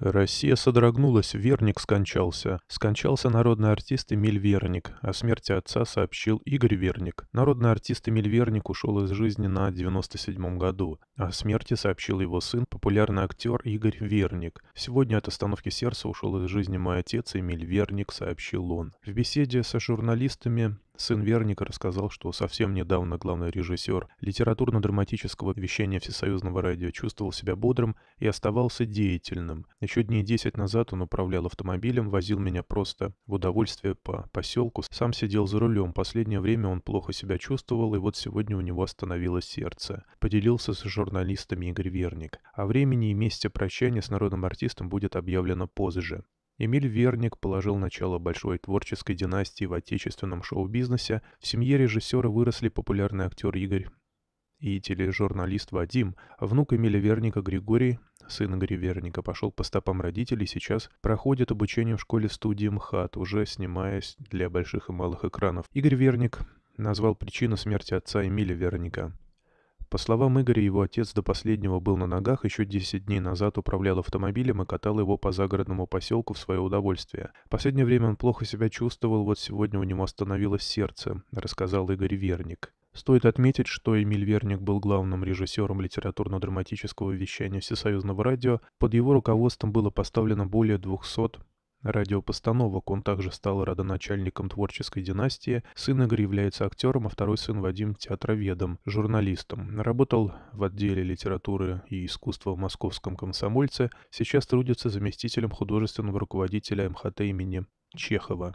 Россия содрогнулась, Верник скончался. Скончался народный артист Эмиль Верник. О смерти отца сообщил Игорь Верник. Народный артист Эмиль Верник ушел из жизни на 97-м году. О смерти сообщил его сын, популярный актер Игорь Верник. Сегодня от остановки сердца ушел из жизни мой отец Эмиль Верник, сообщил он. В беседе со журналистами Сын Верника рассказал, что совсем недавно главный режиссер литературно-драматического вещания Всесоюзного радио чувствовал себя бодрым и оставался деятельным. Еще дней десять назад он управлял автомобилем, возил меня просто в удовольствие по поселку, сам сидел за рулем. Последнее время он плохо себя чувствовал, и вот сегодня у него остановилось сердце. Поделился с журналистами Игорь Верник. О времени и месте прощания с народным артистом будет объявлено позже. Эмиль Верник положил начало большой творческой династии в отечественном шоу-бизнесе, в семье режиссера выросли популярный актер Игорь и тележурналист Вадим, внук Эмиля Верника Григорий, сын Игоря Верника, пошел по стопам родителей, сейчас проходит обучение в школе-студии МХАТ, уже снимаясь для больших и малых экранов. Игорь Верник назвал причину смерти отца Эмиля Верника. По словам Игоря, его отец до последнего был на ногах, еще 10 дней назад управлял автомобилем и катал его по загородному поселку в свое удовольствие. В последнее время он плохо себя чувствовал, вот сегодня у него остановилось сердце, рассказал Игорь Верник. Стоит отметить, что Эмиль Верник был главным режиссером литературно-драматического вещания Всесоюзного радио. Под его руководством было поставлено более 200 радиопостановок. Он также стал родоначальником творческой династии. Сын Игорь является актером, а второй сын Вадим — театроведом, журналистом. Работал в отделе литературы и искусства в московском комсомольце. Сейчас трудится заместителем художественного руководителя МХТ имени Чехова.